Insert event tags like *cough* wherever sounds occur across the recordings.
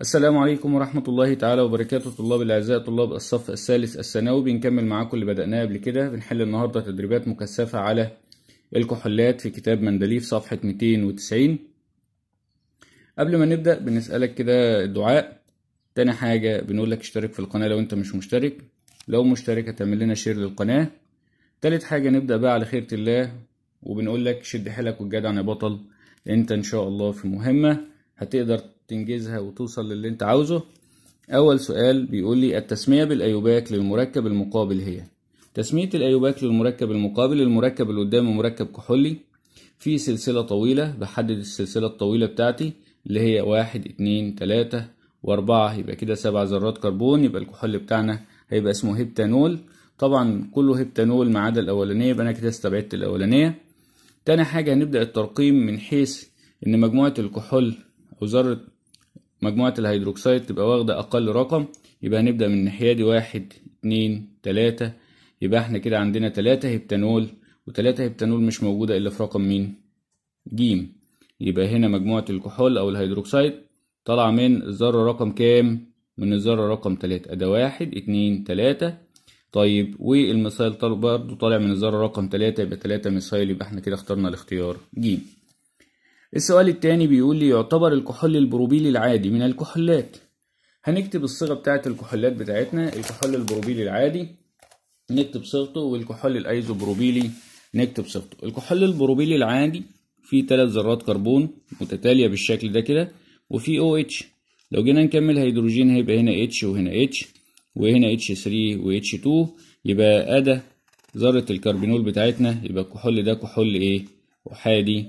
السلام عليكم ورحمة الله تعالى وبركاته طلاب الأعزاء طلاب الصف الثالث الثانوي بنكمل معاكم اللي بدأناه قبل كده بنحل النهاردة تدريبات مكثفة على الكحولات في كتاب مندليف صفحة 290 قبل ما نبدأ بنسألك كده الدعاء تاني حاجة بنقول لك اشترك في القناة لو أنت مش مشترك لو مشترك هتعمل لنا شير للقناة تالت حاجة نبدأ بقى على خيرة الله وبنقول لك شد حيلك والجدع يا بطل أنت إن شاء الله في مهمة هتقدر تنجزها وتوصل للي انت عاوزه اول سؤال بيقول لي التسمية بالايوباك للمركب المقابل هي تسمية الايوباك للمركب المقابل المركب اللي قدامه مركب كحولي في سلسلة طويلة بحدد السلسلة الطويلة بتاعتي اللي هي واحد اتنين تلاتة واربعة يبقى كده سبع ذرات كربون يبقى الكحول بتاعنا هيبقى اسمه هيبتانول طبعا كله هيبتانول ما عدا الاولانية يبقى انا كده استبعدت الاولانية تاني حاجة هنبدأ الترقيم من حيث ان مجموعة الكحول وذرة مجموعة الهيدروكسيد تبقى واخدة أقل رقم يبقى هنبدأ من الناحية دي واحد اتنين تلاتة يبقى احنا كده عندنا تلاتة هبتانول وتلاتة هبتانول مش موجودة إلا في رقم مين؟ ج يبقى هنا مجموعة الكحول أو الهيدروكسيد طالعة من الذرة رقم كام؟ من الذرة رقم تلاتة ده واحد اتنين تلاتة طيب والميثايل برضه طالع من الذرة رقم تلاتة يبقى تلاتة ميثايل يبقى احنا كده اخترنا الاختيار ج السؤال التاني بيقول لي يعتبر الكحول البروبيلي العادي من الكحولات هنكتب الصيغة بتاعة الكحولات بتاعتنا الكحول البروبيلي العادي نكتب صيغته والكحول الأيزوبروبيلي نكتب صيغته الكحول البروبيلي العادي فيه ثلاث ذرات كربون متتالية بالشكل ده كده وفيه OH لو جينا نكمل هيدروجين هيبقى هنا H وهنا H وهنا H3 وH2 يبقى أدا ذرة الكربينول بتاعتنا يبقى الكحول ده كحول إيه؟ أحادي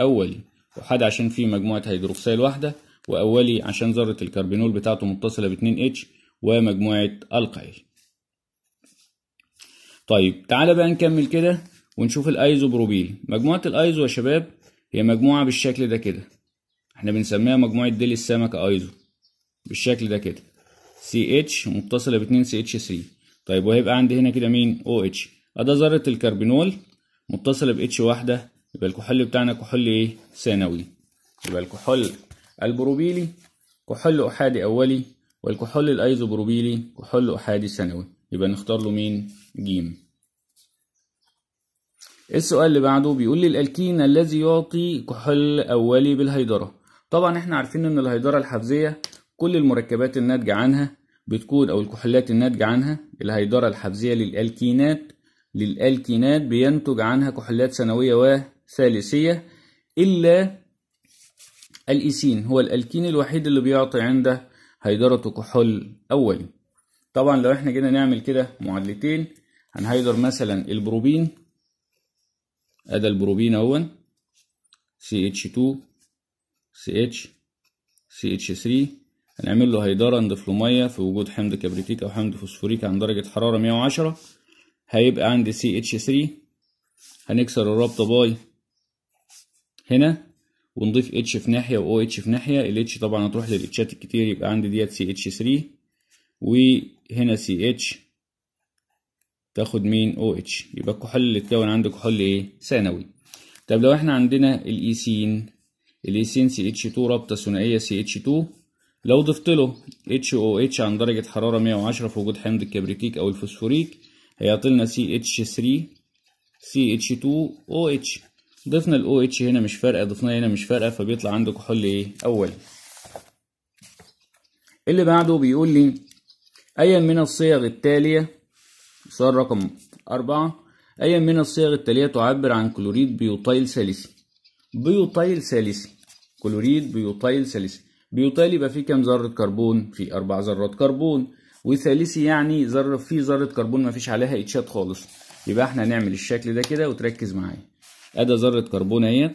أولي واحد عشان فيه مجموعة هيدروكسيل واحدة وأولي عشان ذرة الكربينول بتاعته متصلة ب 2 ومجموعة القايل طيب تعالى بقى نكمل كده ونشوف الايزوبروبيل مجموعة الايزو يا شباب هي مجموعة بالشكل ده كده احنا بنسميها مجموعة ديل السمكة ايزو بالشكل ده كده CH متصلة ب 2 CH3 طيب وهيبقى عندي هنا كده مين OH ادي ذرة الكربينول متصلة ب H واحدة يبقى الكحول بتاعنا كحول ايه ثانوي يبقى الكحول البروبيلي كحول احادي اولي والكحول الايزوبروبيلي كحول احادي ثانوي يبقى نختار له مين جيم إيه السؤال اللي بعده بيقول لي الالكين الذي يعطي كحول اولي بالهيدره طبعا احنا عارفين ان الهيدره الحفزيه كل المركبات الناتجه عنها بتكون او الكحولات الناتجه عنها الهيدره الحفزيه للالكينات للالكينات بينتج عنها كحولات ثانويه ثالثية إلا الإيسين هو الألكين الوحيد اللي بيعطي عنده هيدرة كحول أولي طبعا لو احنا جينا نعمل كده معادلتين هنهيدر مثلا البروبين أدا البروبين اهو CH2 CH CH3 هنعمل له هيدرة اندفلومية في وجود حمض كبريتيك أو حمض فوسفوريك عند درجة حرارة 110 هيبقى عندي CH3 هنكسر الرابطة باي هنا ونضيف اتش في ناحيه واو اتش في ناحيه الاتش طبعا هتروح للاتشات الكتير يبقى عندي ديت سي اتش 3 وهنا سي اتش تاخد مين او اتش يبقى الكحول اللي اتكون عندي كحول ايه ثانوي طب لو احنا عندنا الايسين الايسين سي اتش 2 رابطه ثنائيه سي اتش 2 لو ضفت له اتش او اتش عن درجه حراره 110 في وجود حمض الكبريتيك او الفوسفوريك هيعطي لنا سي اتش 3 سي اتش 2 او اتش ضفنا الـ OH هنا مش فارقه ضفناه هنا مش فارقه فبيطلع عندك حل ايه اولي اللي بعده بيقول لي ايا من الصيغ التاليه سؤال رقم أربعة أيا من الصيغ التالية تعبر عن كلوريد بيوتايل ثالثي بيوتايل ثالثي كلوريد بيوتايل ثالثي بيوتايل يبقى فيه كام ذرة كربون؟ فيه أربع ذرات كربون وثالثي يعني ذرة فيه ذرة كربون مفيش عليها إتشات خالص يبقى احنا هنعمل الشكل ده كده وتركز معايا ادي ذره كربون اهيت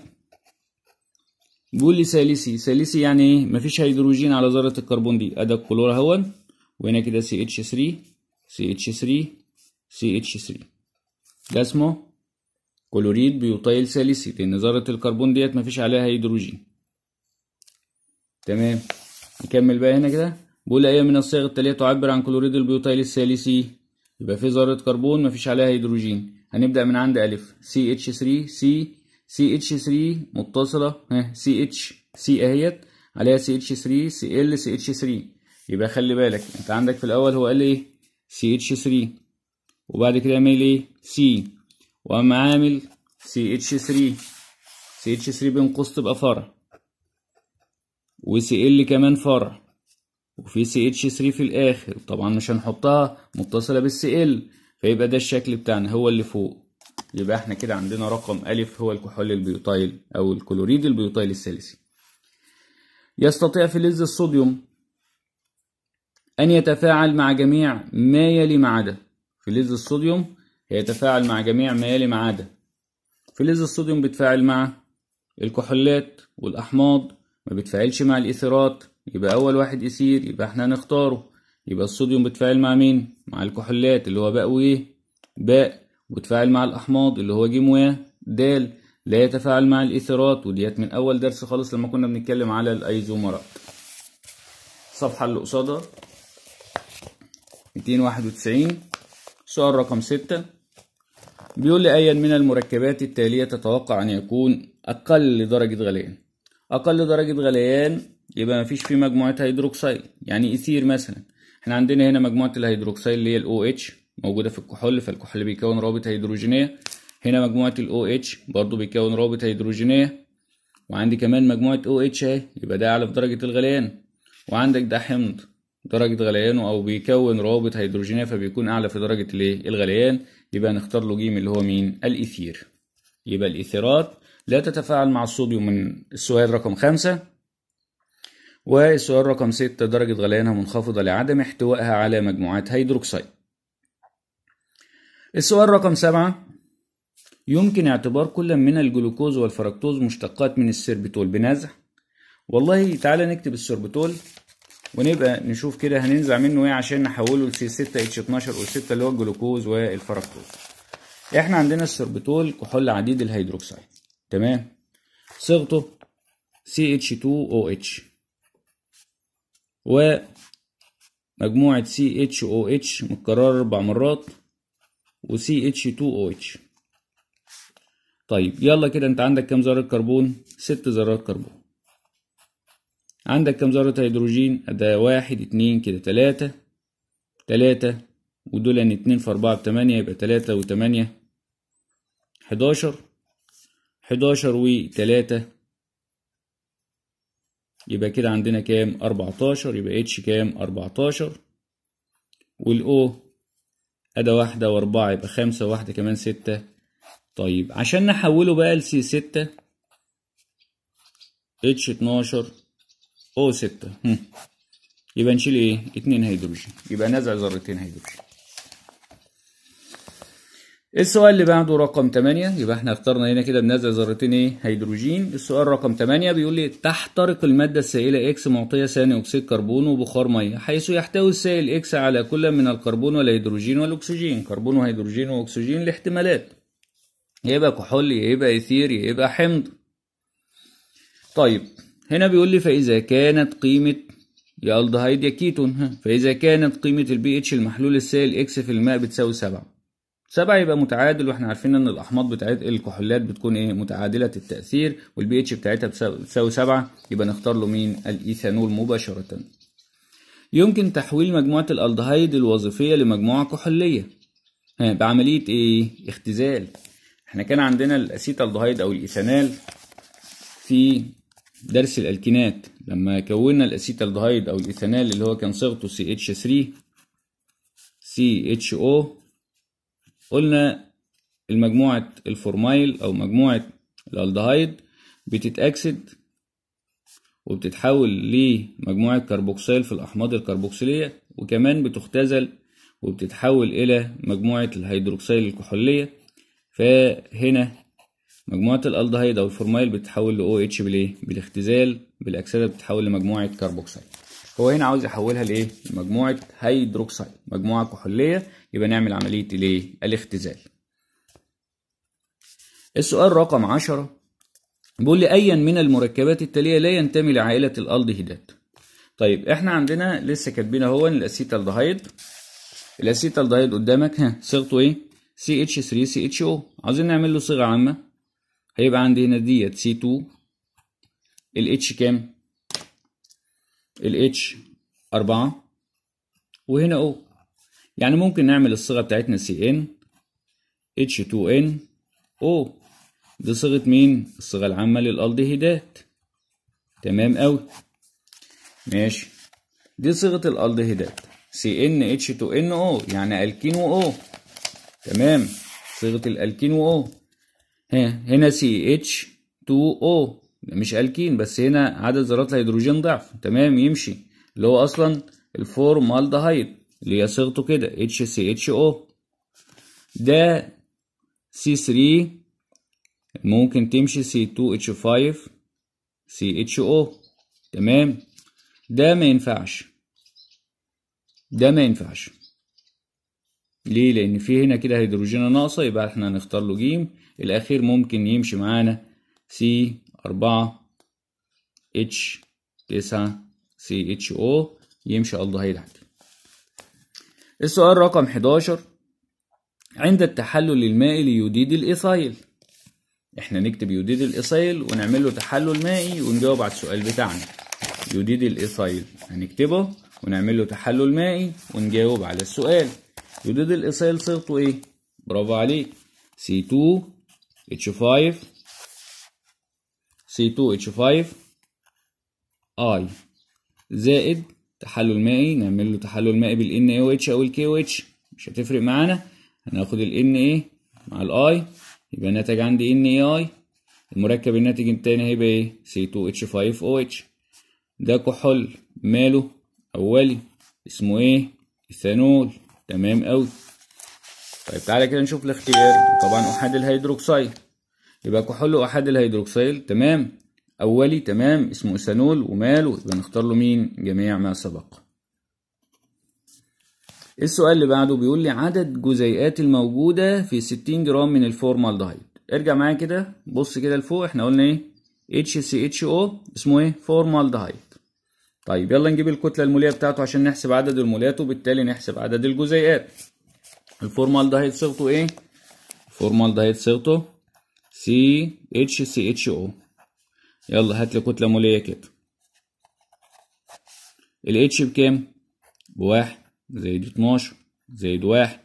بيقول لي ثالثي ثالثي يعني ايه مفيش هيدروجين على ذره الكربون دي ادي الكلور اهون وهنا كده سي اتش 3 سي اتش 3 سي اتش 3 ده اسمه كلوريد بيوتايل ثالثي لان ذره الكربون ديت مفيش عليها هيدروجين تمام نكمل بقى هنا كده بيقول اي أيوة من الصيغ التاليه تعبر عن كلوريد البيوتايل الثالثي يبقى في ذره كربون مفيش عليها هيدروجين هنبدأ من عند ألف سي اتش 3 سي سي اتش 3 متصلة ها سي اتش سي اهيت عليها سي اتش 3 سي ال سي اتش 3 يبقى خلي بالك انت عندك في الأول هو قال ايه سي اتش 3 وبعد كده عامل ايه سي وأما عامل سي اتش 3 سي اتش 3 بين قوس تبقى فرع وسي ال كمان فرع وفي سي اتش 3 في الاخر طبعا مش هنحطها متصله بالسي ال فيبقى ده الشكل بتاعنا هو اللي فوق يبقى احنا كده عندنا رقم أ هو الكحول البيوتايل أو الكلوريد البيوتايل الثالثي يستطيع فلز الصوديوم أن يتفاعل مع جميع ما يلي ما عدا فلز الصوديوم يتفاعل مع جميع ما يلي ما عدا فلز الصوديوم بيتفاعل مع الكحولات والأحماض ما بيتفاعلش مع الإثيرات يبقى أول واحد إثير يبقى احنا هنختاره يبقى الصوديوم بتفاعل مع مين مع الكحولات اللي هو باء وايه باء وتفاعل مع الاحماض اللي هو جيم و د لا يتفاعل مع الايثرات وديت من اول درس خالص لما كنا بنتكلم على الايزومرات الصفحه اللي قصادها 291 سؤال رقم 6 بيقول لي أيا من المركبات التالية تتوقع أن يكون أقل درجة غليان أقل درجة غليان يبقى مفيش فيه مجموعة هيدروكسيل يعني إثير مثلا احنا عندنا هنا مجموعة الهيدروكسيل اللي هي ال OH موجودة في الكحول فالكحول بيكون رابط هيدروجينية هنا مجموعة ال OH برضو بيكون رابط هيدروجينية وعندي كمان مجموعة OH اهي يبقى ده أعلى في درجة الغليان وعندك ده حمض درجة غليانه أو بيكون رابط هيدروجينية فبيكون أعلى في درجة الإيه الغليان يبقى نختار له جيم اللي هو مين الإثير يبقى الإثيرات لا تتفاعل مع الصوديوم من السؤال رقم خمسة والسؤال رقم 6 درجة غليانها منخفضة لعدم احتوائها على مجموعات هيدروكسيد السؤال رقم 7 يمكن اعتبار كل من الجلوكوز والفركتوز مشتقات من السيربتول بنزع والله تعالى نكتب السربتول ونبقى نشوف كده هننزع منه ايه عشان نحوله لسي 6 اتش 12 او 6 اللي هو الجلوكوز والفركتوز احنا عندنا السربتول كحول عديد الهيدروكسيد تمام صيغته CH2OH ومجموعة CHOH متكررة أربع مرات و CH2OH طيب يلا كده أنت عندك كام ذرة كربون؟ ست ذرات كربون عندك كام ذرة هيدروجين؟ ده واحد اتنين كده تلاتة تلاتة ودول يعني اتنين في أربعة بتمانية يبقى تلاتة وتمانية حداشر حداشر وتلاتة يبقى كده عندنا كام 14 يبقى اتش كام 14 والاو ادا واحدة واربعة يبقى خمسة وواحدة كمان ستة طيب عشان نحوله بقى لسي ستة اتش اتناشر او ستة يبقى نشيل ايه اتنين هيدروجين يبقى نزع ذرتين هيدروجين السؤال اللي بعده رقم 8 يبقى احنا اخترنا هنا كده بنزع ذرتين ايه هيدروجين السؤال رقم 8 بيقول لي تحترق الماده السائله اكس معطيه ثاني اكسيد كربون وبخار ميه حيث يحتوي السائل اكس على كل من الكربون والهيدروجين والاكسجين كربون وهيدروجين واكسجين الاحتمالات يبقى كحول يبقى ايثير يبقى حمض طيب هنا بيقول لي فاذا كانت قيمه يالدهيد يا كيتون فاذا كانت قيمه البي اتش المحلول السائل اكس في الماء بتساوي 7 سبعة يبقى متعادل واحنا عارفين ان الاحماض بتاعت الكحوليات بتكون ايه متعادله التاثير والبي اتش بتاعتها بتساوي سبعة يبقى نختار له مين الايثانول مباشره يمكن تحويل مجموعه الالدهايد الوظيفيه لمجموعه كحوليه بعمليه ايه اختزال احنا كان عندنا الاسيت او الايثانال في درس الالكينات لما كونا الاسيت او الايثانال اللي هو كان صيغته CH3 CHO قلنا المجموعة الفورمايل أو مجموعة الالدهايد بتتأكسد وبتتحول لمجموعة كربوكسيل في الأحماض الكربوكسيلية وكمان بتختزل وبتتحول إلى مجموعة الهيدروكسيل الكحولية فهنا مجموعة الالدهايد أو الفورمايل بتتحول ل OH بالاختزال بالأكسدة بتتحول لمجموعة كربوكسيل هو هنا عاوز يحولها لايه لمجموعه هيدروكسيد مجموعه كحوليه يبقى نعمل عمليه الايه الاختزال السؤال رقم 10 بيقول لي ايا من المركبات التاليه لا ينتمي لعائله الالدهيدات طيب احنا عندنا لسه كاتبين اهو الاسيتالدهيد الاسيتالدهيد قدامك ها صيغته ايه ch 3 cho عاوزين نعمل له صيغه عامه هيبقى عندي هنا ديت c 2 الاتش كام الاتش 4 وهنا او يعني ممكن نعمل الصيغه بتاعتنا سي ان 2 ان او دي صيغه مين الصيغه العامه للالدهيدات تمام أوي ماشي دي صيغه الالدهيدات سي ان 2 ان او يعني الكين واو تمام صيغه الالكين واو هنا ch 2 o مش الكين بس هنا عدد ذرات الهيدروجين ضعف تمام يمشي اللي هو اصلا الفورمالدهايد اللي هي صيغته كده اتش اتش سي او ده سي 3 ممكن تمشي سي 2 اتش 5 سي اتش او تمام ده ما ينفعش ده ما ينفعش ليه لان في هنا كده هيدروجين ناقصه يبقى احنا هنختار له جيم الاخير ممكن يمشي معانا سي 4 اتش 9 سي اتش او يمشي الله السؤال رقم 11 عند التحلل المائي ليوديد الايثايل احنا نكتب يوديد الايثايل ونعمل له تحلل مائي ونجاوب على السؤال بتاعنا يوديد الايثايل هنكتبه ونعمل له تحلل مائي ونجاوب على السؤال يوديد الايثايل صيغته ايه برافو عليك C2 H5 C2H5 I زائد تحلل مائي نعمل له تحلل مائي بال اي او اتش او الكي او اتش مش هتفرق معانا هناخد ال إيه اي مع الاي يبقى الناتج عندي ان اي اي المركب الناتج التاني هيبقى ايه C2H5OH ده كحول ماله اولي اسمه ايه ايثانول تمام أوي طيب تعالى كده نشوف الاختيار طبعا احاد الهيدروكسيد يبقى كحول أحد الهيدروكسيل تمام أولي تمام اسمه إيثانول وماله يبقى نختار له مين جميع ما سبق إيه السؤال اللي بعده بيقول لي عدد جزيئات الموجودة في 60 جرام من الفورمالدهيد ارجع معايا كده بص كده لفوق احنا قلنا ايه HCHO اسمه ايه فورمالدهيد طيب يلا نجيب الكتلة المولية بتاعته عشان نحسب عدد الموليات وبالتالي نحسب عدد الجزيئات الفورمالدهيد صيغته ايه فورمالدهيد صيغته سي اتش سي اتش او يلا هات لي كتلة مولية كده الاتش بكام؟ بواحد زائد اتناشر زائد واحد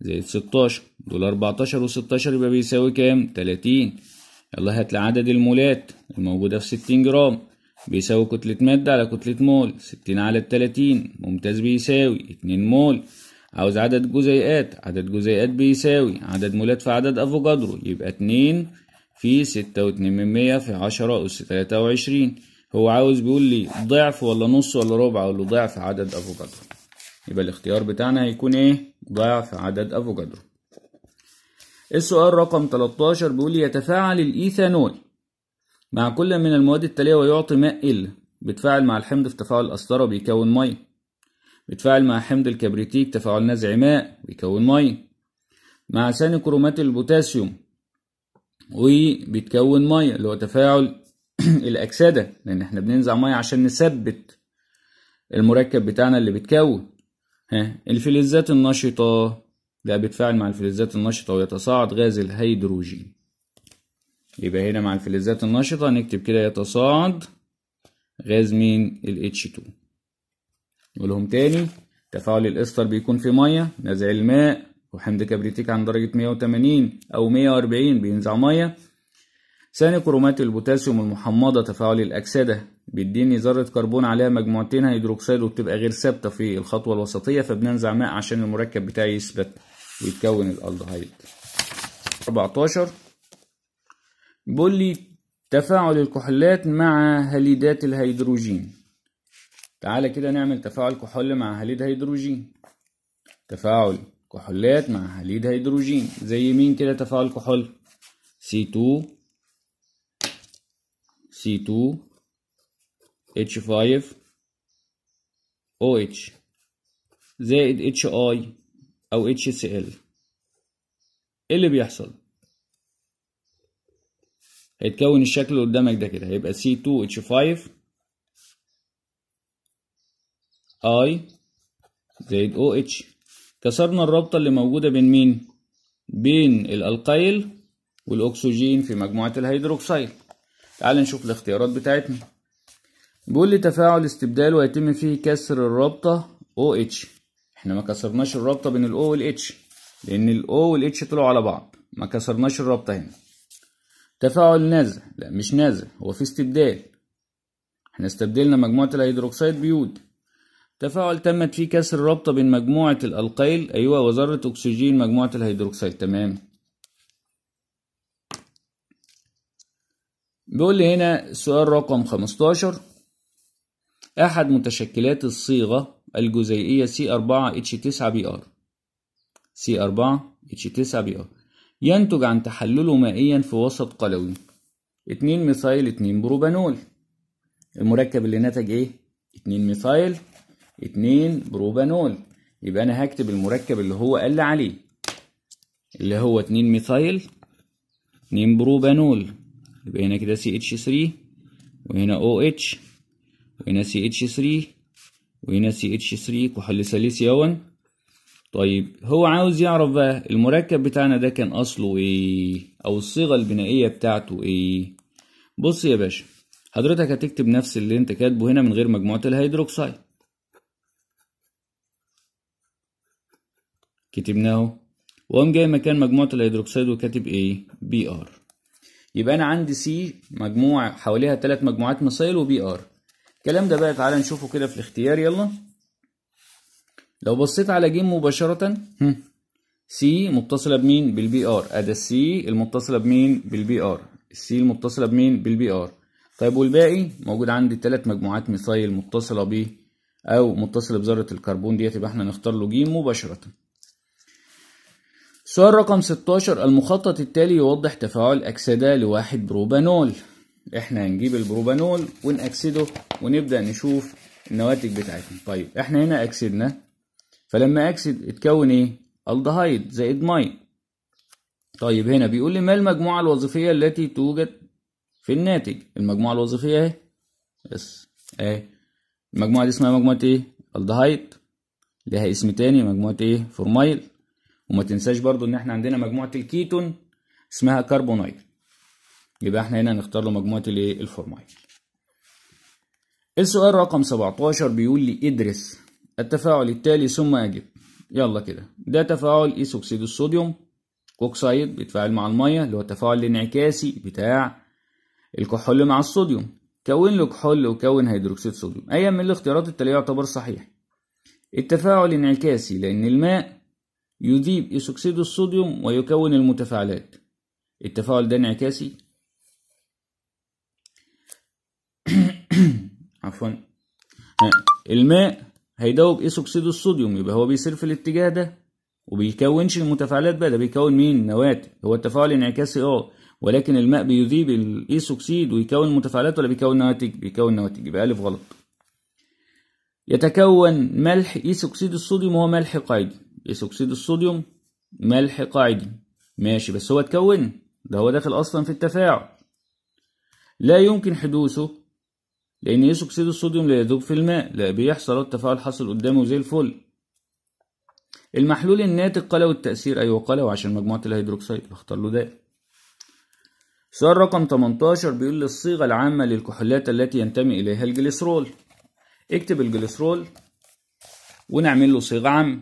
زائد ستاشر دول اربعتاشر وستاشر يبقى بيساوي كام؟ تلاتين يلا هات لي عدد المولات الموجودة في ستين جرام بيساوي كتلة مادة على كتلة مول ستين على التلاتين ممتاز بيساوي اتنين مول عاوز عدد جزيئات عدد جزيئات بيساوي عدد مولات في عدد افوكادرو يبقى اتنين في ستة واتنين من مية في عشرة أس تلاتة وعشرين هو عاوز بيقول لي ضعف ولا نص ولا ربع ولا ضعف عدد افوكادرو يبقى الاختيار بتاعنا هيكون ايه ضعف عدد افوكادرو السؤال رقم 13 بيقول لي يتفاعل الايثانول مع كل من المواد التالية ويعطي ماء إلا بتفاعل مع الحمض في تفاعل الاسطره بيكون مية بيتفاعل مع حمض الكبريتيك تفاعل نزع ماء بيكون ميه مع ثاني كرومات البوتاسيوم وبيتكون ميه اللي هو تفاعل *clears throat* الاكسده لان احنا بننزع ميه عشان نثبت المركب بتاعنا اللي بيتكون ها الفلزات النشطه ده بيتفاعل مع الفلزات النشطه ويتصاعد غاز الهيدروجين يبقى هنا مع الفلزات النشطه نكتب كده يتصاعد غاز مين ال H2 نقولهم تاني تفاعل الاستر بيكون في ميه نزع الماء وحمض كبريتيك عند درجة 180 أو 140 بينزع ميه ثاني كرومات البوتاسيوم المحمضة تفاعل الأكسدة بيديني ذرة كربون عليها مجموعتين هيدروكسيد وبتبقى غير ثابتة في الخطوة الوسطية فبننزع ماء عشان المركب بتاعي يثبت ويتكون الألدهايد 14 بيقول لي تفاعل الكحولات مع هاليدات الهيدروجين تعالى كده نعمل تفاعل كحول مع هاليد هيدروجين تفاعل كحولات مع هاليد هيدروجين زي مين كده تفاعل كحول C2 C2 H5 OH زائد HI أو HCl إيه اللي بيحصل؟ هيتكون الشكل اللي قدامك ده كده هيبقى C2H5 اي زائد او اتش كسرنا الرابطة اللي موجودة بين مين؟ بين الالقيل والاكسجين في مجموعة الهيدروكسيل تعال نشوف الاختيارات بتاعتنا بيقول لي تفاعل استبدال ويتم فيه كسر الرابطة OH احنا ما كسرناش الرابطة بين الاو O H لأن الاو O H طلعوا على بعض ما كسرناش الرابطة هنا تفاعل نازل لا مش نازل هو في استبدال احنا استبدلنا مجموعة الهيدروكسيد بيود تفاعل تمت فيه كسر رابطة بين مجموعة الألقيل أيوة وذرة أكسجين مجموعة الهيدروكسيد تمام بيقول لي هنا سؤال رقم 15 أحد متشكلات الصيغة الجزيئية C4H9BR C4H9BR ينتج عن تحلله مائيا في وسط قلوي 2 ميثايل 2 بروبانول المركب اللي نتج ايه 2 ميثايل اتنين بروبانول يبقى انا هكتب المركب اللي هو قال لي عليه اللي هو اتنين ميثايل اتنين بروبانول يبقى هنا كده سي اتش 3 وهنا او اتش وهنا سي اتش 3 وهنا سي اتش 3 كحول اهون طيب هو عاوز يعرف بقى المركب بتاعنا ده كان اصله ايه او الصيغه البنائيه بتاعته ايه بص يا باشا حضرتك هتكتب نفس اللي انت كاتبه هنا من غير مجموعه الهيدروكسيد كتبناه وقام جاي مكان مجموعة الهيدروكسيد وكاتب ايه بي ار يبقى انا عندي سي مجموعة حواليها ثلاث مجموعات مسائل وبي ار الكلام ده بقى تعالى نشوفه كده في الاختيار يلا لو بصيت على جيم مباشرة سي متصلة بمين بالبي ار ادا السي المتصلة بمين بالبي ار السي المتصلة بمين بالبي ار طيب والباقي موجود عندي ثلاث مجموعات مثايل متصلة ب او متصلة بذرة الكربون ديت يبقى احنا نختار له جيم مباشرة سؤال رقم 16 المخطط التالي يوضح تفاعل أكسدة لواحد بروبانول احنا هنجيب البروبانول ونأكسده ونبدأ نشوف النواتج بتاعتنا طيب احنا هنا أكسدنا فلما أكسد اتكون ايه الدهايد زائد ماي طيب هنا بيقول لي ما المجموعة الوظيفية التي توجد في الناتج المجموعة الوظيفية اهي بس اهي المجموعة دي اسمها مجموعة ايه الدهايد لها اسم تاني مجموعة ايه فورمايل وما تنساش برضو ان احنا عندنا مجموعه الكيتون اسمها كربونايل يبقى احنا هنا هنختار له مجموعه الايه الفورمايل السؤال رقم 17 بيقول لي ادرس التفاعل التالي ثم اجب يلا كده ده تفاعل ايث اكسيد الصوديوم اوكسايد بيتفاعل مع الميه اللي هو التفاعل الانعكاسي بتاع الكحول مع الصوديوم كون له كحول وكون هيدروكسيد صوديوم ايا من الاختيارات التاليه يعتبر صحيح التفاعل انعكاسي لان الماء يذيب اكسيد الصوديوم ويكون المتفاعلات التفاعل ده انعكاسي *coughs* عفوا الماء هيدوب اكسيد الصوديوم يبقى هو بيسير في الاتجاه ده وبيكونش المتفاعلات بقى ده بيكون مين نواة هو التفاعل انعكاسي اه ولكن الماء بيذيب الايس اوكسيد ويكون متفاعلات ولا بيكون نواتج بيكون نواتج يبقى الف غلط يتكون ملح ايس اكسيد الصوديوم وهو ملح قاعدي اس اكسيد الصوديوم ملح قاعدي ماشي بس هو اتكون ده هو داخل اصلا في التفاعل لا يمكن حدوثه لان اس اكسيد الصوديوم لا يذوب في الماء لا بيحصل التفاعل حصل قدامه زي الفل المحلول الناتج قلوي التأثير أيوة قلوي عشان مجموعة الهيدروكسيد بختار له ده سؤال رقم 18 بيقول لي الصيغة العامة للكحولات التي ينتمي إليها الجليسرول اكتب الجليسرول ونعمل له صيغة عامة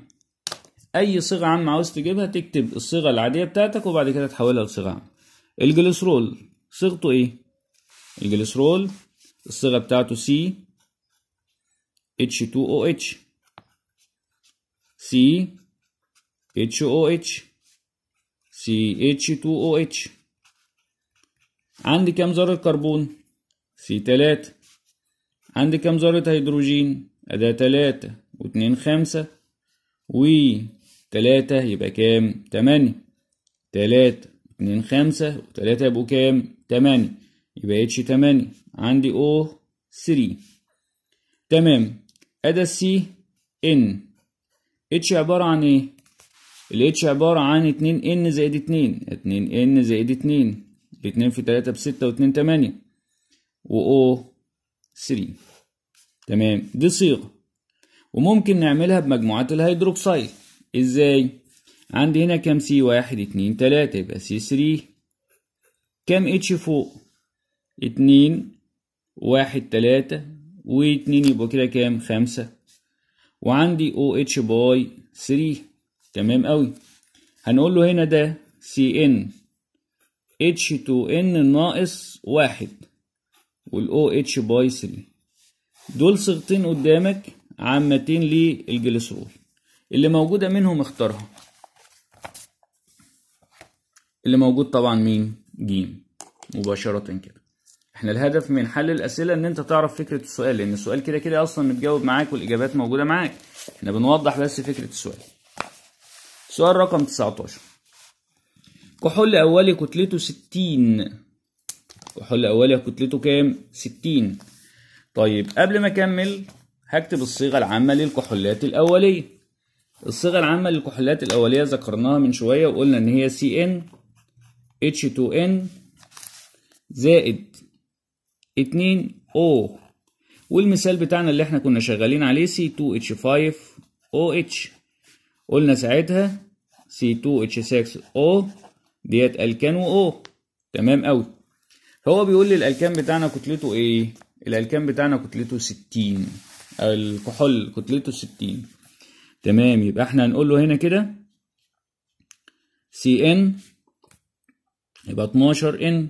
اي صيغه عامه عاوز تجيبها تكتب الصيغه العاديه بتاعتك وبعد كده تحولها لصيغه عامه الجليسرول صيغته ايه الجليسرول الصيغه بتاعته سي H2OH C HOH CH2OH عندي كام ذرة كربون؟ سي C3 عندي كام ذرة هيدروجين؟ 3 و2 5 و تلاتة يبقى كام تمانية تلاتة اتنين خمسة وتلاتة يبقوا كام تمانية يبقى اتش تمانية عندي او ثري تمام أدا سي ان اتش عبارة عن ايه الاتش عبارة عن اتنين ان زائد اتنين اتنين ان زائد اتنين اتنين في تلاتة بستة واتنين تمانية وأو ثري تمام دي صيغة وممكن نعملها بمجموعات الهيدروكسيد ازاي عندي هنا كام سي واحد اتنين تلاتة يبقى سي ثري كام اتش فوق اتنين واحد تلاتة واتنين يبقى كده كام خمسة وعندي او اتش باي ثري تمام قوي هنقول له هنا ده سي ان اتش تو ان ناقص واحد والاو اتش باي ثري دول صيغتين قدامك عامتين للجليسرول اللي موجودة منهم اختارها اللي موجود طبعا مين جيم مباشرة كده احنا الهدف من حل الاسئله ان انت تعرف فكره السؤال لان السؤال كده كده اصلا متجاوب معاك والاجابات موجوده معاك احنا بنوضح بس فكره السؤال سؤال رقم 19 كحول اولي كتلته 60 كحول اولي كتلته كام 60 طيب قبل ما اكمل هكتب الصيغه العامه للكحولات الاوليه الصيغه العامه للكحولات الاوليه ذكرناها من شويه وقلنا ان هي سي ان اتش 2 ان زائد 2 او والمثال بتاعنا اللي احنا كنا شغالين عليه سي 2 اتش 5 او اتش قلنا ساعتها سي 2 اتش 6 او ديت الكان واو تمام قوي هو بيقول لي الالكان بتاعنا كتلته ايه الالكان بتاعنا كتلته 60 الكحول كتلته 60 تمام يبقى احنا هنقول له هنا كده سي ان يبقى 12 ان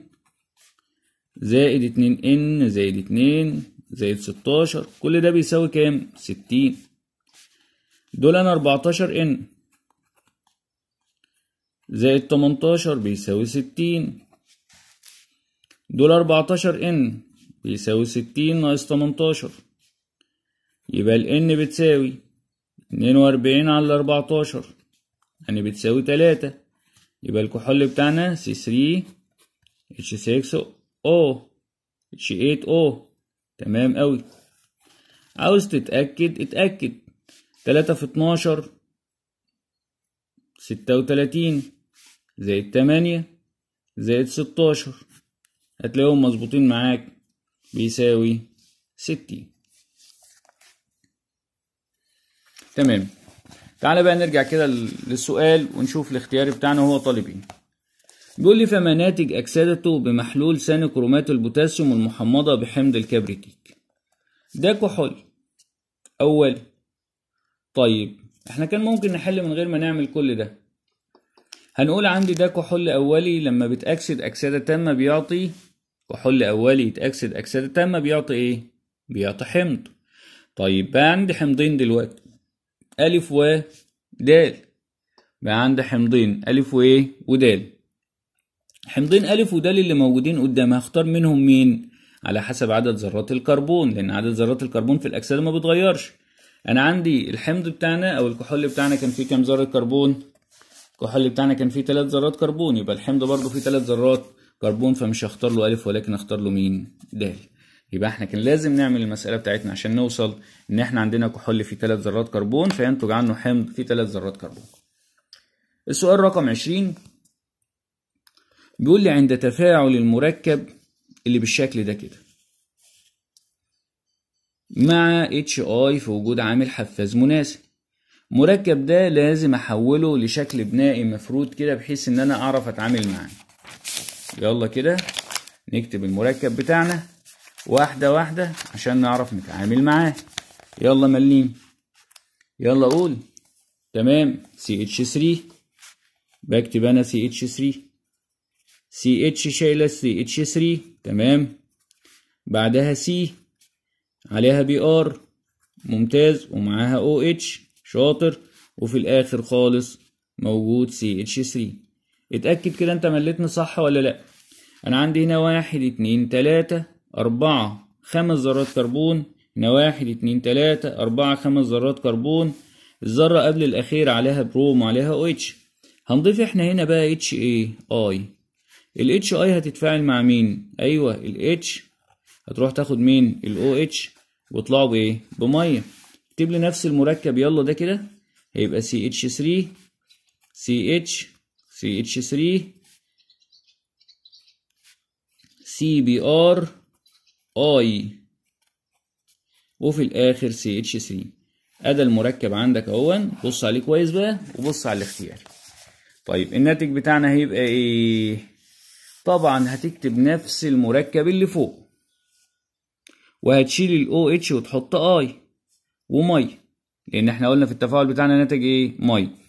زائد 2 ان زائد 2 زائد 16 كل ده بيساوي كام 60 دول انا 14 ان زائد 18 بيساوي 60 دول 14 ان بيساوي 60 ناقص 18 يبقى ال n بتساوي 42 على 14 يعني بتساوي 3 يبقى الكحول بتاعنا C3 H6O H8O تمام قوي عاوز تتأكد اتأكد 3 في 12 36 زائد 8 زائد 16 هتلاقيهم مظبوطين معاك بيساوي 60 تمام تعالى بقى نرجع كده للسؤال ونشوف الاختيار بتاعنا هو طالب ايه بيقول لي فما ناتج اكسدته بمحلول ثاني كرومات البوتاسيوم المحمضه بحمض الكبريتيك ده كحول اولي طيب احنا كان ممكن نحل من غير ما نعمل كل ده هنقول عندي ده كحول اولي لما بتاكسد اكسده تامه بيعطي كحول اولي يتاكسد اكسده تامه بيعطي ايه بيعطي حمض طيب بقى عندي حمضين دلوقتي ألف ودال بقى عندي حمضين ألف وإيه ودال حمضين ألف ودال اللي موجودين قدامي هختار منهم مين على حسب عدد ذرات الكربون لأن عدد ذرات الكربون في الأكسدة ما بتغيرش أنا عندي الحمض بتاعنا أو الكحول بتاعنا كان فيه كام ذرة كربون الكحول بتاعنا كان فيه تلات ذرات كربون يبقى الحمض برضه فيه تلات ذرات كربون فمش هختار له ألف ولكن هختار له مين دال يبقى احنا كان لازم نعمل المساله بتاعتنا عشان نوصل ان احنا عندنا كحول فيه ثلاث ذرات كربون فينتج عنه حمض فيه ثلاث ذرات كربون السؤال رقم 20 بيقول لي عند تفاعل المركب اللي بالشكل ده كده مع اتش اي في وجود عامل حفاز مناسب المركب ده لازم احوله لشكل بنائي مفرود كده بحيث ان انا اعرف اتعامل معاه يلا كده نكتب المركب بتاعنا واحدة واحدة عشان نعرف نتعامل معاه يلا مليم يلا قول تمام سي اتش 3 بكتب انا سي اتش 3 سي اتش شايله سي اتش 3 تمام بعدها سي عليها بي ار ممتاز ومعاها او اتش شاطر وفي الاخر خالص موجود سي اتش 3 اتاكد كده انت مليتني صح ولا لا انا عندي هنا واحد اتنين تلاته أربعة خمس ذرات كربون هنا واحد اتنين تلاتة أربعة خمس ذرات كربون الذرة قبل الأخير عليها بروم عليها او اتش هنضيف احنا هنا بقى اتش اي اي الاتش اي هتتفاعل مع مين ايوه الاتش هتروح تاخد مين الاو اتش واطلعه بايه بميه اكتب لي نفس المركب يلا ده كده هيبقى سي اتش 3 سي اتش سي اتش 3 سي بي ار اي وفي الاخر سي اتش 3 ادي المركب عندك اهو بص عليه كويس بقى وبص على الاختيار طيب الناتج بتاعنا هيبقى ايه طبعا هتكتب نفس المركب اللي فوق وهتشيل الاو اتش وتحط اي وميه لان احنا قلنا في التفاعل بتاعنا ناتج ايه ميه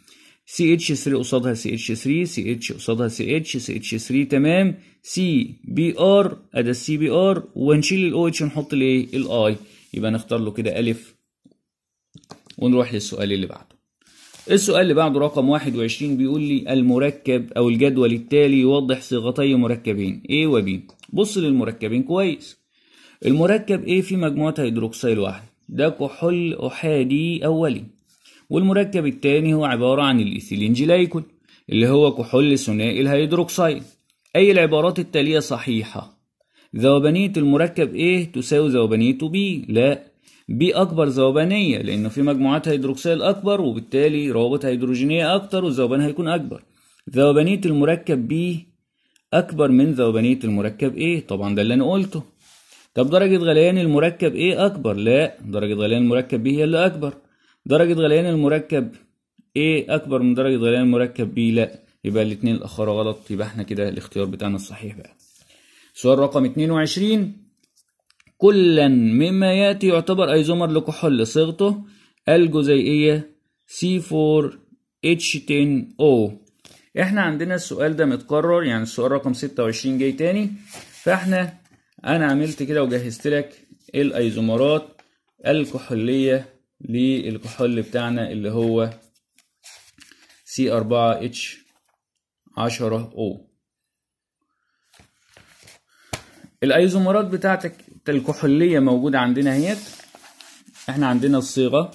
سي اتش 3 قصادها سي اتش 3 سي اتش قصادها سي اتش سي اتش 3 تمام سي بي ار ادي السي بي ار ونشيل الاو اتش ونحط الايه الاي يبقى نختار له كده الف ونروح للسؤال اللي بعده السؤال اللي بعده رقم 21 بيقول لي المركب او الجدول التالي يوضح صيغتي مركبين A و B بص للمركبين كويس المركب A فيه مجموعة هيدروكسيل واحد ده كحول أحادي أولي والمركب الثاني هو عبارة عن الإيثيلين جلايكول اللي هو كحول ثنائي الهيدروكسيد أي العبارات التالية صحيحة ذوبانية المركب A تساوي ذوبانيته B لا B أكبر ذوبانية لأنه في مجموعات هيدروكسيل أكبر وبالتالي روابط هيدروجينية أكتر والذوبان هيكون أكبر ذوبانية المركب B أكبر من ذوبانية المركب A طبعا ده اللي أنا قلته طب درجة غليان المركب A أكبر لا درجة غليان المركب B هي اللي أكبر درجة غليان المركب A أكبر من درجة غليان المركب B لا يبقى الاتنين الأخرى غلط يبقى احنا كده الاختيار بتاعنا الصحيح بقى سؤال رقم 22 كلا مما يأتي يعتبر أيزومر لكحول صيغته الجزيئية C4H10O احنا عندنا السؤال ده متكرر يعني السؤال رقم 26 جاي تاني فاحنا انا عملت كده وجهزت لك الايزومرات الكحولية للكحول بتاعنا اللي هو C4H10O الايزومرات بتاعتك الكحولية موجودة عندنا اهيت احنا عندنا الصيغة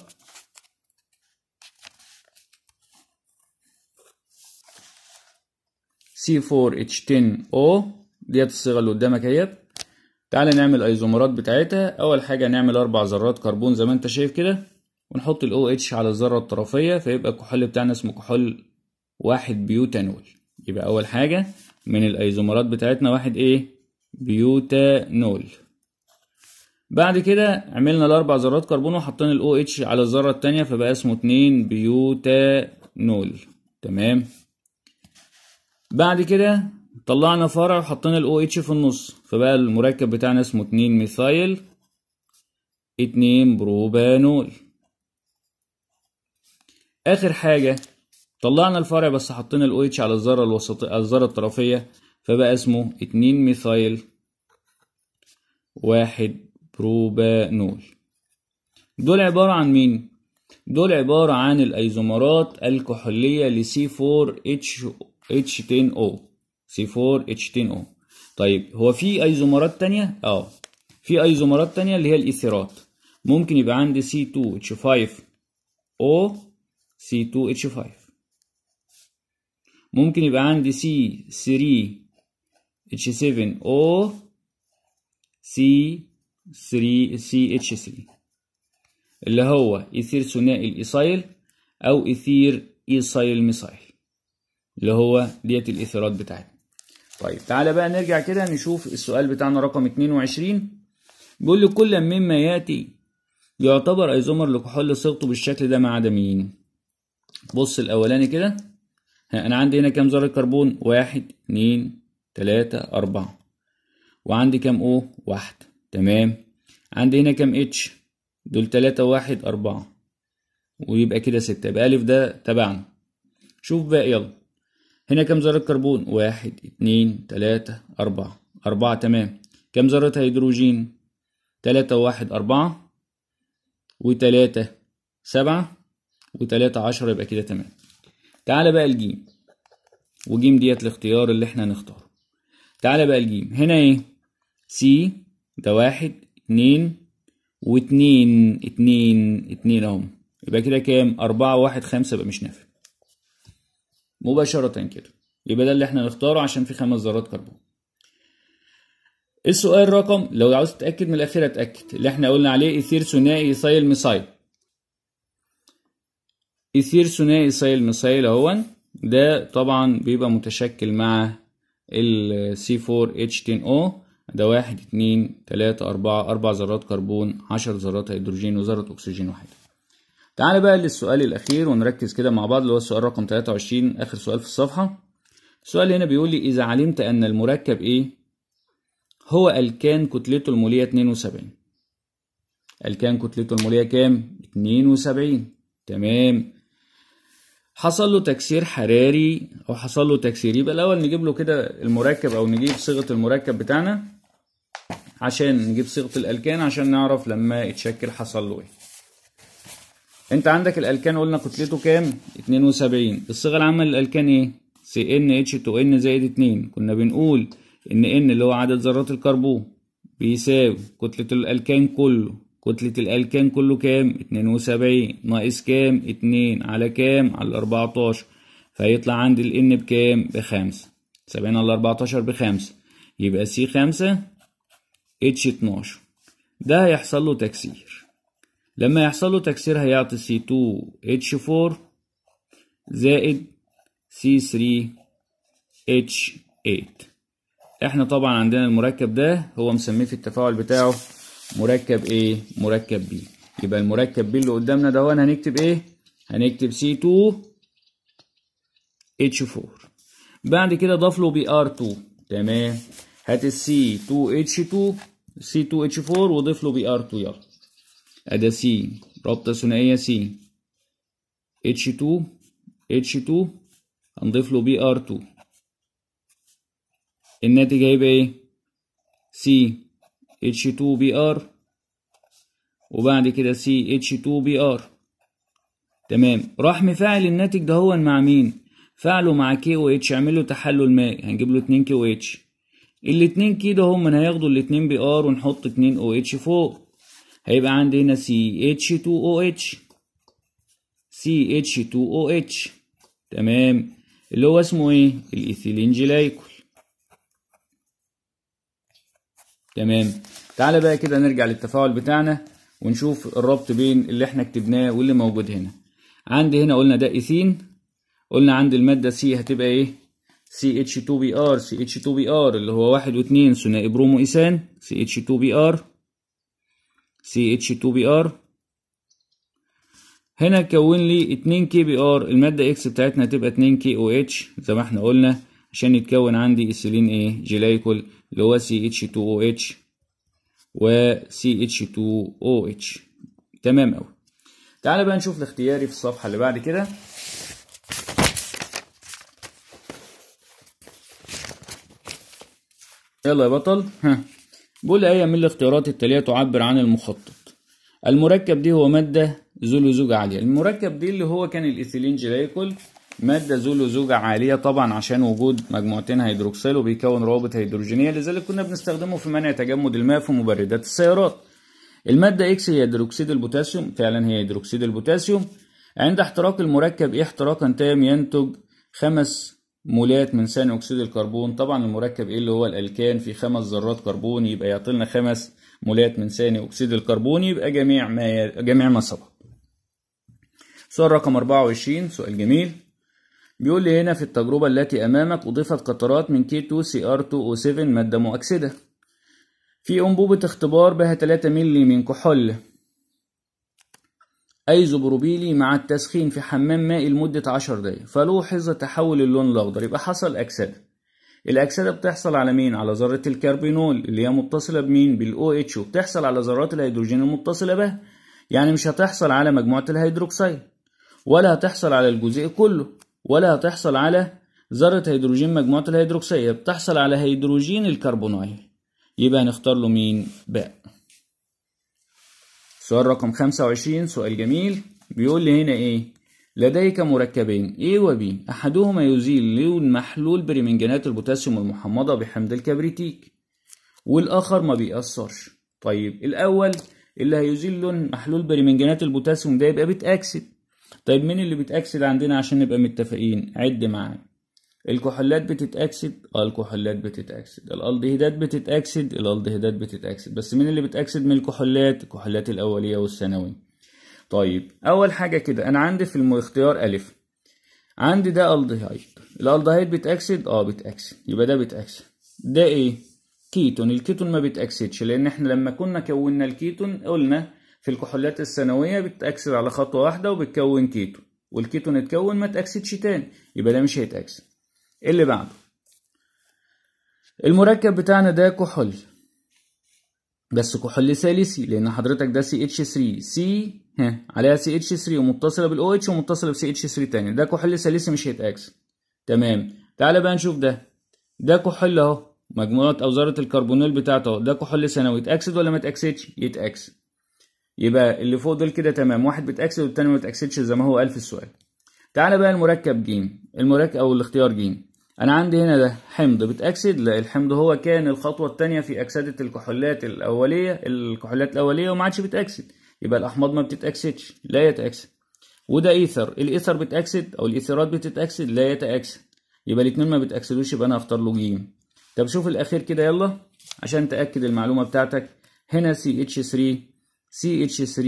C4H10O ديت الصيغة اللي قدامك اهيت تعالى نعمل ايزومرات بتاعتها اول حاجة نعمل اربع ذرات كربون زي ما انت شايف كده ونحط الـ OH على الذرة الطرفية فيبقى الكحول بتاعنا اسمه كحول واحد بيوتانول يبقى أول حاجة من الأيزومرات بتاعتنا واحد إيه بيوتانول بعد كده عملنا الأربع ذرات كربون وحطينا الـ OH على الذرة التانية فبقى اسمه اتنين بيوتانول تمام بعد كده طلعنا فرع وحطينا الـ OH في النص فبقى المركب بتاعنا اسمه اتنين ميثايل اتنين بروبانول اخر حاجة طلعنا الفرع بس حطينا الاو اتش على الذرة الوسطية الذرة الطرفية فبقى اسمه اتنين ميثايل واحد بروبانول دول عبارة عن مين؟ دول عبارة عن الأيزومرات الكحولية ل C4H10O C4H10O طيب هو في أيزومرات تانية؟ اه في أيزومرات تانية اللي هي الإيثيرات ممكن يبقى عندي C2H5O C2H5 ممكن يبقى عندي C3H7O C3CH3 اللي هو إثير ثنائي الإيثايل أو إثير إيثايل ميثايل اللي هو ديت الإثيرات بتاعتنا طيب تعالى بقى نرجع كده نشوف السؤال بتاعنا رقم 22 بيقول لي كل مما ياتي يعتبر ايزومر لكحول صيغته بالشكل ده مع عدمين بص الاولاني كده انا عندي هنا كام ذره كربون واحد اتنين تلاته اربعه وعندي كام او واحد تمام عندي هنا كام اتش دول تلاته واحد اربعه ويبقى كده سته يبقى الف ده تبعنا شوف بقى يلا هنا كام ذره كربون واحد اتنين تلاته اربعه اربعه تمام كام ذره هيدروجين تلاته واحد اربعه وتلاته سبعه وتلاتة عشرة يبقى كده تمام تعالى بقى الجيم وجيم ديت الاختيار اللي احنا هنختاره تعالى بقى الجيم هنا ايه سي ده واحد اتنين واتنين اتنين اتنين اهم يبقى كده كام اربعة واحد خمسة يبقى مش نافع مباشرة كده يبقى ده اللي احنا نختاره عشان في خمس ذرات كربون السؤال رقم لو عاوز تتاكد من الاخيره اتاكد اللي احنا قلنا عليه اثير ثنائي سايل ميثايل إثير ثنائي سائل مسائل أهون ده طبعا بيبقى متشكل مع ال C4H10O ده واحد اتنين تلاتة أربعة أربع ذرات كربون عشر ذرات هيدروجين وذرة أكسجين واحدة. تعال بقى للسؤال الأخير ونركز كده مع بعض اللي هو السؤال رقم 23 آخر سؤال في الصفحة. السؤال هنا بيقول لي إذا علمت أن المركب إيه هو ألكان كتلته المولية 72 ألكان كتلته المولية كام؟ 72 تمام حصل له تكسير حراري او حصل له تكسير يبقى الاول نجيب له كده المركب او نجيب صيغه المركب بتاعنا عشان نجيب صيغه الالكان عشان نعرف لما اتشكل حصل له ايه انت عندك الالكان قلنا كتلته كام 72 الصيغه العامه للالكان ايه سي ان اتش 2 ان زائد 2 كنا بنقول ان ان اللي هو عدد ذرات الكربون بيساوي كتله الالكان كله كتلة الألكان كله كام؟ اتنين وسبعين ناقص كام؟ اتنين على كام؟ على الأربعتاشر فيطلع عندي إن بكام؟ بخمسة سبعين على أربعتاشر بخمسة يبقى سي خمسة اتش اتناشر ده هيحصل له تكسير لما يحصل له تكسير هيعطي سي تو اتش فور زائد سي ثري اتش 8 احنا طبعا عندنا المركب ده هو مسميه في التفاعل بتاعه مركب ايه مركب بي يبقى المركب بي اللي قدامنا ده هنكتب ايه هنكتب C2H4 بعد كده ضاف له بي ار 2 تمام هات السي 2 اتش 2 سي 2 اتش 4 وضيف له بي ار 2 يلا ادا سي رابطه ثنائيه سي اتش 2 اتش 2 هنضيف له بي ار 2 الناتج هيبقى ايه سي H2BR وبعد كده CH2BR تمام راح مفاعل الناتج ده هو مع مين فعله مع كي او اتش اعمل له تحلل مائي هنجيب له 2 كي او اتش الاتنين كي هم هياخدوا الاتنين بي ار ونحط 2 او اتش فوق هيبقى عندي هنا سي اتش 2 او اتش سي اتش 2 او اتش تمام اللي هو اسمه ايه الايثيلين جلايكول تمام تعالى بقى كده نرجع للتفاعل بتاعنا ونشوف الربط بين اللي احنا كتبناه واللي موجود هنا عندي هنا قلنا ده ايثين قلنا عند المادة سي هتبقى ايه سي اتش 2 بي ار سي اتش 2 بي ار اللي هو واحد واثنين ثنائي برومو ايثان سي اتش 2 بي ار سي اتش 2 بي ار هنا كون لي 2 كي بي ار المادة اكس بتاعتنا هتبقى 2 كي او اتش زي ما احنا قلنا عشان يتكون عندي السيلين ايه جلايكول اللي هو CH2OH و CH2OH تمام قوي تعالى بقى نشوف الاختياري في الصفحة اللي بعد كده يلا يا بطل ها بقول أي من الاختيارات التالية تعبر عن المخطط المركب دي هو مادة ذو لزوجه عالية المركب دي اللي هو كان الإيثيلين جلايكول مادة ذو لزوجة عالية طبعا عشان وجود مجموعتين هيدروكسيل وبيكون روابط هيدروجينية لذلك كنا بنستخدمه في منع تجمد الماء في مبردات السيارات المادة إكس هي هيدروكسيد البوتاسيوم فعلا هي هيدروكسيد البوتاسيوم عند احتراق المركب إيه احتراقا تام ينتج خمس مولات من ثاني أكسيد الكربون طبعا المركب إيه اللي هو الألكان في خمس ذرات كربون يبقى يعطي لنا خمس مولات من ثاني أكسيد الكربون يبقى جميع ما ي... جميع ما سبق سؤال رقم 24 سؤال جميل بيقول لي هنا في التجربة التي أمامك أضيفت قطرات من K2CR2O7 مادة مؤكسدة في أنبوبة اختبار بها 3 مللي من كحول ايزوبروبيلي مع التسخين في حمام مائي لمدة 10 دقايق فلوحظ تحول اللون الأخضر يبقى حصل أكسدة الأكسدة بتحصل على مين؟ على ذرة الكربينول اللي هي متصلة بمين؟ بالأو اتش وبتحصل على ذرات الهيدروجين المتصلة بها يعني مش هتحصل على مجموعة الهيدروكسيد ولا هتحصل على الجزيء كله ولا هتحصل على ذرة هيدروجين مجموعة الهيدروكسية بتحصل على هيدروجين الكربونايل يبقى هنختار له مين باء سؤال رقم 25 سؤال جميل بيقول لي هنا ايه لديك مركبين A و B أحدهما يزيل لون محلول بريمنجانات البوتاسيوم المحمضة بحمض الكبريتيك والآخر ما بيأثرش طيب الأول اللي هيزيل لون محلول بريمنجانات البوتاسيوم ده يبقى بيتأكسد طيب مين اللي بيتأكسد عندنا عشان نبقى متفقين عد معايا الكحولات بتتأكسد اه الكحولات بتتأكسد الالدهيدات بتتأكسد الالدهيدات بتتأكسد بس مين اللي بتأكسد من الكحولات الكحولات الأولية والثانوية طيب أول حاجة كده أنا عندي في الاختيار ألف عندي ده الدهيد الالدهيد بتأكسد اه بتأكسد يبقى ده بتأكسد ده ايه كيتون الكيتون ما بيتأكسدش لأن احنا لما كنا كونا الكيتون قلنا في الكحولات الثانوية بتأكسد على خطوة واحدة وبتكون كيتو والكيتون اتكون ما تأكسدش تاني يبقى ده مش هيتأكسد اللي بعده المركب بتاعنا ده كحول بس كحول ثالثي لان حضرتك ده ch 3 C ها عليها ch 3 ومتصله بالاو OH ومتصله بسي ch 3 تاني ده كحول ثالثي مش هيتأكسد تمام تعالى بقى نشوف ده ده كحول اهو مجموعه اوزاره الكربونيل بتاعته ده كحول ثانوي يتأكسد ولا ما يتأكسدش؟ يتاكسد يبقى اللي فوق دول كده تمام واحد بتأكسد والتاني ما بتأكسدش زي ما هو قال في السؤال تعالى بقى المركب ج المركب او الاختيار ج انا عندي هنا ده حمض بتأكسد لا الحمض هو كان الخطوة الثانيه في أكسدة الكحولات الأولية الكحولات الأولية وما عادش بتأكسد يبقى الأحماض ما بتتأكسدش لا يتأكسد وده إيثر الإيثر بتأكسد أو الإيثرات بتتأكسد لا يتأكسد يبقى الاثنين ما بتأكسدوش يبقى أنا هختار له ج طب شوف الأخير كده يلا عشان تأكد المعلومة بتاعتك هنا CH3 CH3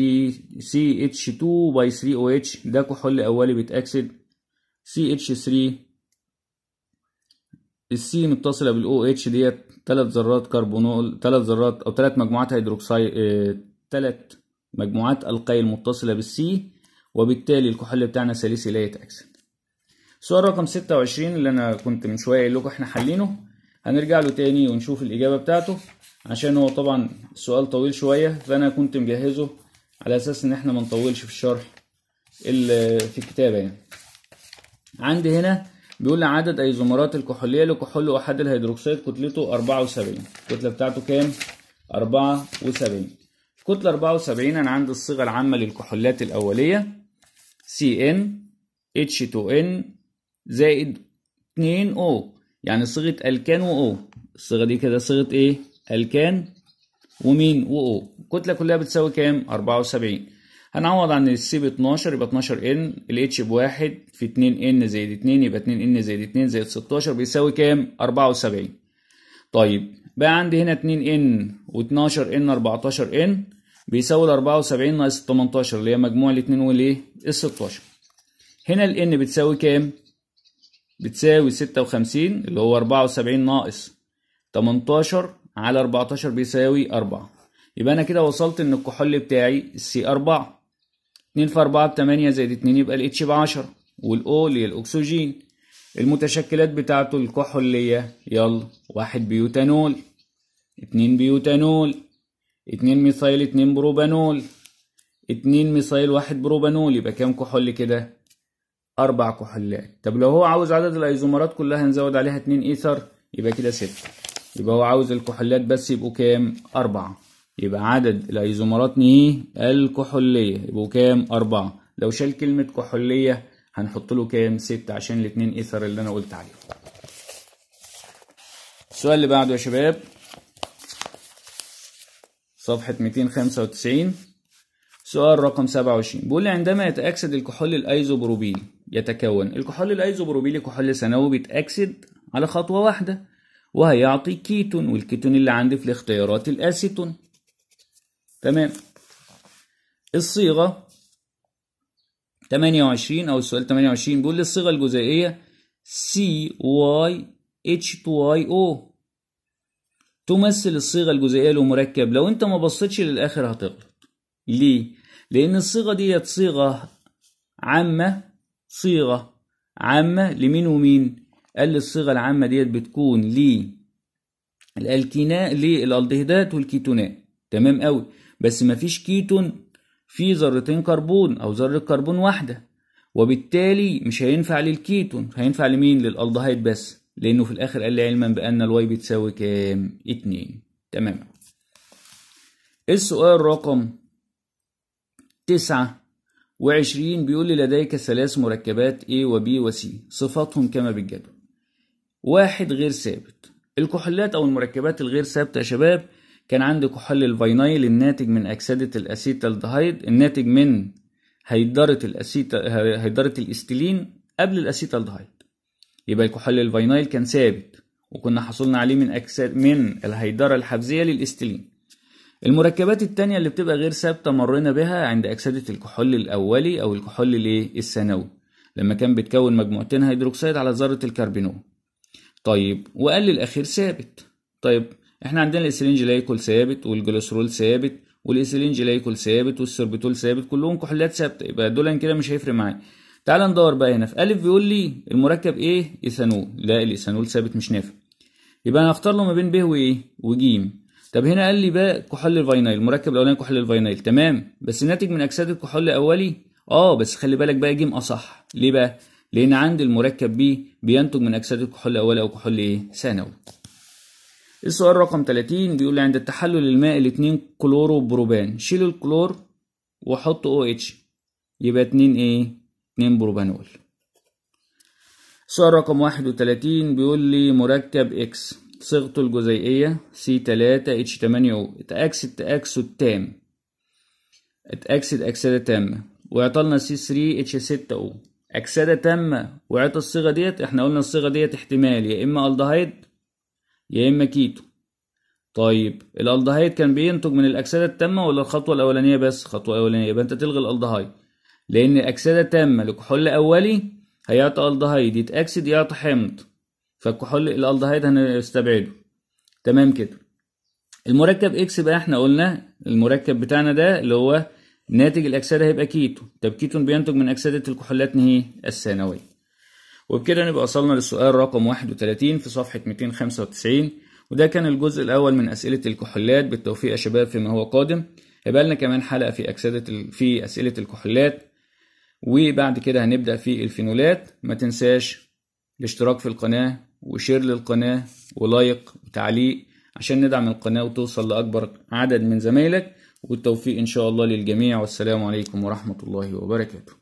CH2 by 3OH ده كحول أولي بيتأكسد CH3 السي متصلة بالأو اتش ديت تلات ذرات كربونول تلات ذرات أو تلات مجموعات هيدروكسيد اه تلات مجموعات القيل متصلة بالسي وبالتالي الكحول بتاعنا سليسي لا يتأكسد. السؤال رقم 26 اللي أنا كنت من شوية قايل لكم إحنا حلينه هنرجع له تاني ونشوف الإجابة بتاعته عشان هو طبعا السؤال طويل شوية فأنا كنت مجهزه على أساس إن احنا ما نطولش في الشرح في الكتابة يعني عندي هنا بيقول عدد ايزومرات الكحولية لكحول واحد الهيدروكسيد كتلته 74 الكتلة بتاعته كام؟ 74 الكتلة كتلة 74 أنا عندي الصيغة العامة للكحولات الأولية CN H2N زائد 2O يعني صيغة ألكان وO الصيغة دي كده صيغة إيه؟ الكان ومين وأو الكتلة كلها بتساوي كام؟ 74 هنعوض عن السي ب 12 يبقى 12 ان الاتش بواحد في 2 ان زائد 2 يبقى 2 ان زائد 2 زائد 16 بيساوي كام؟ 74 طيب بقى عندي هنا 2 ان و12 ان 14 ان بيساوي ال 74 ناقص 18 اللي هي مجموع الاثنين والايه؟ ال 16 هنا ال ان بتساوي كام؟ بتساوي 56 اللي هو 74 ناقص 18 على 14 بيساوي 4 يبقى انا كده وصلت ان الكحول بتاعي سي 4 2 في 4 ب 8 زائد 2 يبقى الاتش ب 10 والاو اللي هي الاكسجين المتشكلات بتاعته الكحولية يلا 1 بيوتانول 2 بيوتانول 2 ميثايل 2 بروبانول 2 ميثايل 1 بروبانول يبقى كام كحول كده اربع كحولات طب لو هو عاوز عدد الايزومرات كلها نزود عليها 2 ايثر يبقى كده 6 يبقى هو عاوز الكحوليات بس يبقوا كام أربعة يبقى عدد الأيزومرات نيه الكحولية يبقوا كام أربعة لو شال كلمة كحولية هنحط له كام ستة عشان الاتنين إيثر اللي أنا قلت عليهم السؤال اللي بعده يا شباب صفحة 295 سؤال رقم 27 بيقول لي عندما يتأكسد الكحول الأيزوبروبيلي يتكون الكحول الأيزوبروبيلي كحول ثانوي بيتأكسد على خطوة واحدة وهيعطي كيتون والكيتون اللي عندي في الاختيارات الاسيتون تمام الصيغه 28 او السؤال 28 بيقول لي الصيغه الجزيئيه سي واي اتش 2 اي او تمثل الصيغه الجزيئيه للمركب لو انت ما بصيتش للاخر هتغلط ليه لان الصيغه ديت صيغه عامه صيغه عامه لمين ومين قال لي الصيغه العامه ديت بتكون الالكيناء للالدهيدات والكيتونات تمام قوي بس مفيش كيتون في ذرتين كربون او ذره كربون واحده وبالتالي مش هينفع للكيتون هينفع لمين للالدهيد بس لانه في الاخر قال لي علما بان الواي بتساوي كام اتنين تمام السؤال رقم تسعة وعشرين بيقول لي لديك ثلاث مركبات A و B و C صفاتهم كما بالجدول واحد غير ثابت الكحولات أو المركبات الغير ثابتة يا شباب كان عندي كحول الفاينايل الناتج من أكسدة الأسيتالدهايد الناتج من هيدرة الأسيت هيدرة الإستيلين قبل الأسيتالدهايد يبقى الكحول الفاينايل كان ثابت وكنا حصلنا عليه من اكسده من الهيدرة الحفزيه للإستيلين المركبات الثانيه اللي بتبقى غير ثابتة مرينا بها عند أكسدة الكحول الأولي أو الكحول الايه الثانوي لما كان بيتكون مجموعتين هيدروكسيد على ذرة الكربينوم طيب وقال لي الاخير ثابت طيب احنا عندنا الاسيلين جلايكول ثابت والجلوسرول ثابت والاسيلين جلايكول ثابت والسربيتول ثابت كلهم كحوليات ثابته يبقى دول كده مش هيفرق معايا تعال ندور بقى هنا في ا بيقول لي المركب ايه ايثانول لا الايثانول ثابت مش نافع يبقى انا هختار له ما بين ب وايه وج طب هنا قال لي بقى كحول الفاينايل المركب الاولاني كحول الفاينايل تمام بس الناتج من اكسده الكحول الاولي اه بس خلي بالك بقى جيم اصح ليه بقى لأن عند المركب بي بينتج من اكسده كحول اولي وكحول إيه؟ ثانوي. السؤال رقم 30 بيقول عند التحلل الماء الاثنين كلورو بروبان شيل الكلور وحط او اتش يبقى اتنين ايه؟ اتنين بروبانول. السؤال رقم 31 بيقول لي مركب اكس صيغته الجزيئية C3H8O اتأكسد اتاكس تاكسد التام اتاكس أكسدة تامة ويعطلنا C3H6O أكسدة تامة وعطى الصيغة ديت احنا قلنا الصيغة ديت احتمال يا إما ألدهايد يا إما كيتو طيب الالدهايد كان بينتج من الاكسده التامه ولا الخطوه الاولانيه بس الخطوه الاولانيه يبقى انت تلغي الالدهايد لان أكسدة تامة لكحول اولي هيعطي الدهايد يتاكسد يعطي حمض فالكحول الالدهايد هنستبعده تمام كده المركب اكس بقى احنا قلنا المركب بتاعنا ده اللي هو ناتج الأكسدة هيبقى كيتو طب كيتون بينتج من أكسدة الكحولات نهي الثانوية وبكده نبقى وصلنا للسؤال رقم 31 في صفحة 295 وده كان الجزء الأول من أسئلة الكحولات بالتوفيق يا شباب فيما هو قادم هيبقى لنا كمان حلقة في أكسدة ال... في أسئلة الكحولات وبعد كده هنبدأ في الفينولات ما تنساش الاشتراك في القناة وشير للقناة ولايك وتعليق عشان ندعم القناة وتوصل لأكبر عدد من زمايلك والتوفيق إن شاء الله للجميع والسلام عليكم ورحمة الله وبركاته